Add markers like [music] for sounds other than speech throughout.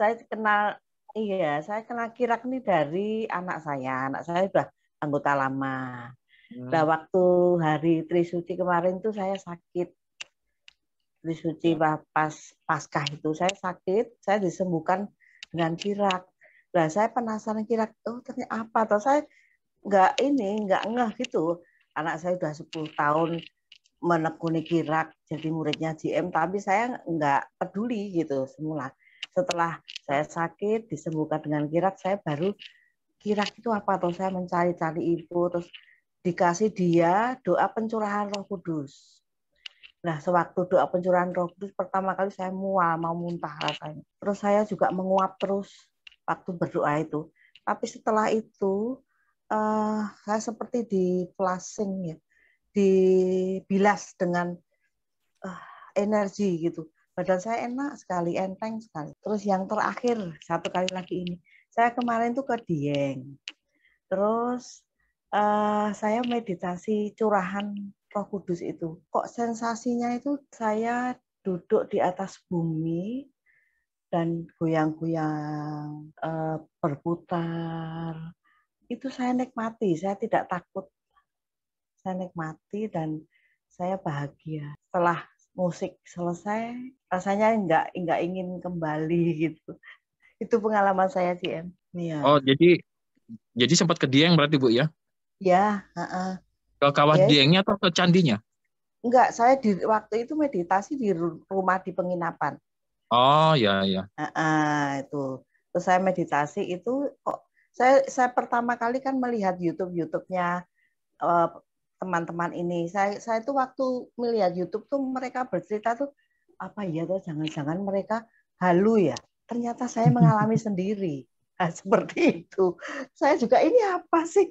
saya kenal iya saya kenal Kirak nih dari anak saya anak saya sudah anggota lama hmm. nah waktu hari Trisuci kemarin tuh saya sakit Trisuci pas paskah itu saya sakit saya disembuhkan dengan Kirak Nah, saya penasaran kirak oh ternyata apa atau saya nggak ini nggak ngeh gitu. Anak saya sudah 10 tahun menekuni kirak jadi muridnya GM tapi saya nggak peduli gitu semula setelah saya sakit disembuhkan dengan kirak saya baru kirak itu apa terus saya mencari-cari ibu terus dikasih dia doa pencurahan Roh Kudus Nah, sewaktu doa pencurahan Roh Kudus pertama kali saya mual, mau muntah rasanya. Terus saya juga menguap terus waktu berdoa itu. Tapi setelah itu uh, saya seperti di flashing ya, dibilas dengan uh, energi gitu. Badan saya enak sekali, enteng sekali. Terus yang terakhir, satu kali lagi ini. Saya kemarin tuh ke Dieng. Terus uh, saya meditasi curahan roh kudus itu. Kok sensasinya itu saya duduk di atas bumi, dan goyang-goyang uh, berputar itu saya nikmati saya tidak takut saya nikmati dan saya bahagia setelah musik selesai rasanya nggak nggak ingin kembali [laughs] gitu itu pengalaman saya sih em ya. oh jadi jadi sempat ke Dieng berarti bu ya ya uh -uh. ke kawah yes. Diengnya atau ke candinya Enggak, saya di waktu itu meditasi di rumah di penginapan. Oh ya ya. Uh, uh, itu terus saya meditasi itu kok saya saya pertama kali kan melihat YouTube YouTube-nya eh, teman-teman ini. Saya saya tuh waktu melihat YouTube tuh mereka bercerita tuh apa ya tuh jangan-jangan mereka halu ya. Ternyata saya [laughs] mengalami sendiri. Nah, seperti itu. Saya juga ini apa sih?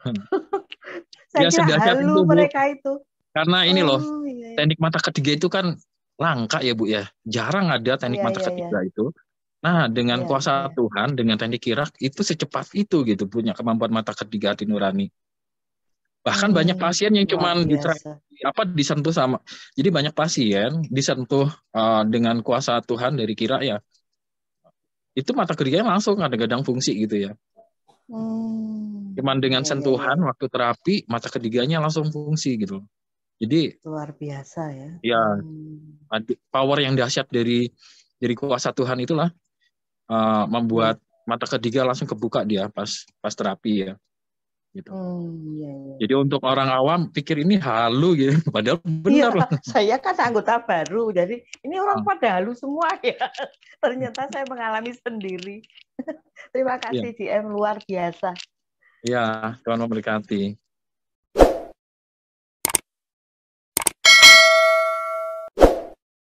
[laughs] saya ya, kira halu itu, mereka itu. Karena ini loh, oh, iya, iya. teknik mata ketiga itu kan langka ya Bu ya. Jarang ada teknik iya, mata iya, iya. ketiga iya. itu. Nah, dengan iya, kuasa iya. Tuhan, dengan teknik kirak itu secepat itu gitu punya kemampuan mata ketiga hati nurani. Bahkan hmm. banyak pasien yang cuman apa disentuh sama. Jadi banyak pasien disentuh uh, dengan kuasa Tuhan dari kira ya. Itu mata kerjanya langsung ada kadang fungsi gitu ya. Hmm. Cuman dengan ya, sentuhan ya, waktu terapi mata ketiganya langsung fungsi gitu. Jadi luar biasa ya. Ya. Hmm. Power yang dahsyat dari dari kuasa Tuhan itulah uh, membuat hmm. mata ketiga langsung kebuka dia pas pas terapi ya gitu. Hmm, iya, iya. Jadi untuk orang awam pikir ini halu gitu, [laughs] padahal iya, benar iya, [laughs] loh. Saya kan anggota baru, jadi ini orang ah. pada halu semua ya. [laughs] Ternyata saya mengalami sendiri. Terima iya. kasih iya. GM luar biasa. Iya, Tuhan memberkati.